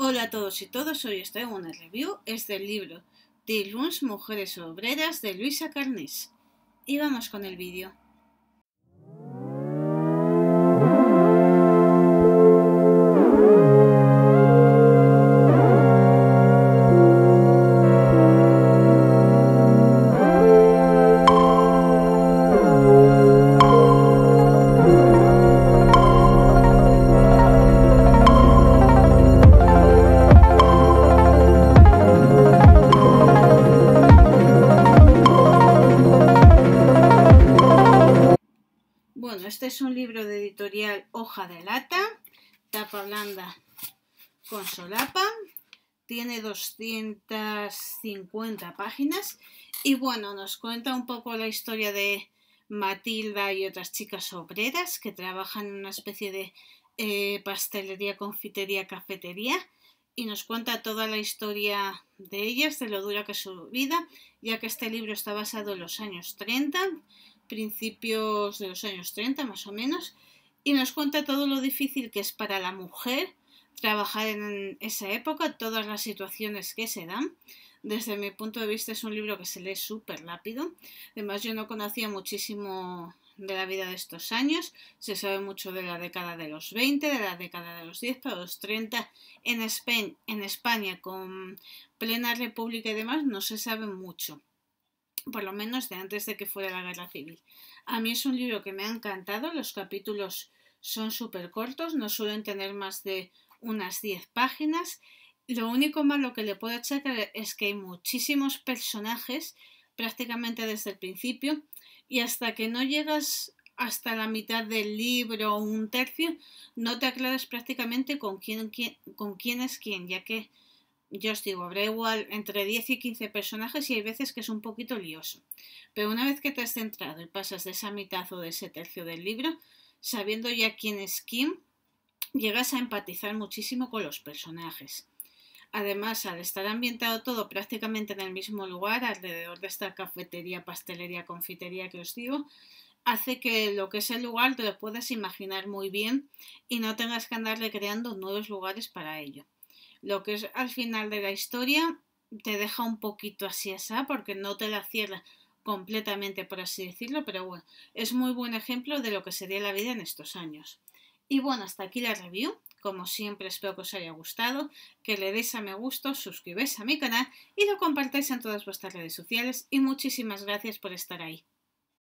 Hola a todos y todas, hoy estoy en una review, es del libro Lunes, Mujeres Obreras de Luisa Carnés. Y vamos con el vídeo. Este es un libro de editorial Hoja de Lata, tapa blanda con solapa. Tiene 250 páginas y bueno, nos cuenta un poco la historia de Matilda y otras chicas obreras que trabajan en una especie de eh, pastelería, confitería, cafetería y nos cuenta toda la historia de ellas, de lo dura que es su vida, ya que este libro está basado en los años 30, principios de los años 30 más o menos, y nos cuenta todo lo difícil que es para la mujer trabajar en esa época, todas las situaciones que se dan. Desde mi punto de vista es un libro que se lee súper rápido. Además yo no conocía muchísimo de la vida de estos años. Se sabe mucho de la década de los 20, de la década de los 10, para los 30 en España, en España con plena república y demás no se sabe mucho por lo menos de antes de que fuera la guerra civil. A mí es un libro que me ha encantado, los capítulos son súper cortos, no suelen tener más de unas 10 páginas. Lo único malo que le puedo echar es que hay muchísimos personajes prácticamente desde el principio y hasta que no llegas hasta la mitad del libro o un tercio no te aclaras prácticamente con quién es quién, ya que yo os digo, habrá igual entre 10 y 15 personajes y hay veces que es un poquito lioso. Pero una vez que te has centrado y pasas de esa mitad o de ese tercio del libro, sabiendo ya quién es quién, llegas a empatizar muchísimo con los personajes. Además, al estar ambientado todo prácticamente en el mismo lugar, alrededor de esta cafetería, pastelería, confitería que os digo, hace que lo que es el lugar te lo puedas imaginar muy bien y no tengas que andar recreando nuevos lugares para ello lo que es al final de la historia te deja un poquito así esa porque no te la cierra completamente por así decirlo pero bueno es muy buen ejemplo de lo que sería la vida en estos años y bueno hasta aquí la review como siempre espero que os haya gustado que le deis a me gusto suscribáis a mi canal y lo compartáis en todas vuestras redes sociales y muchísimas gracias por estar ahí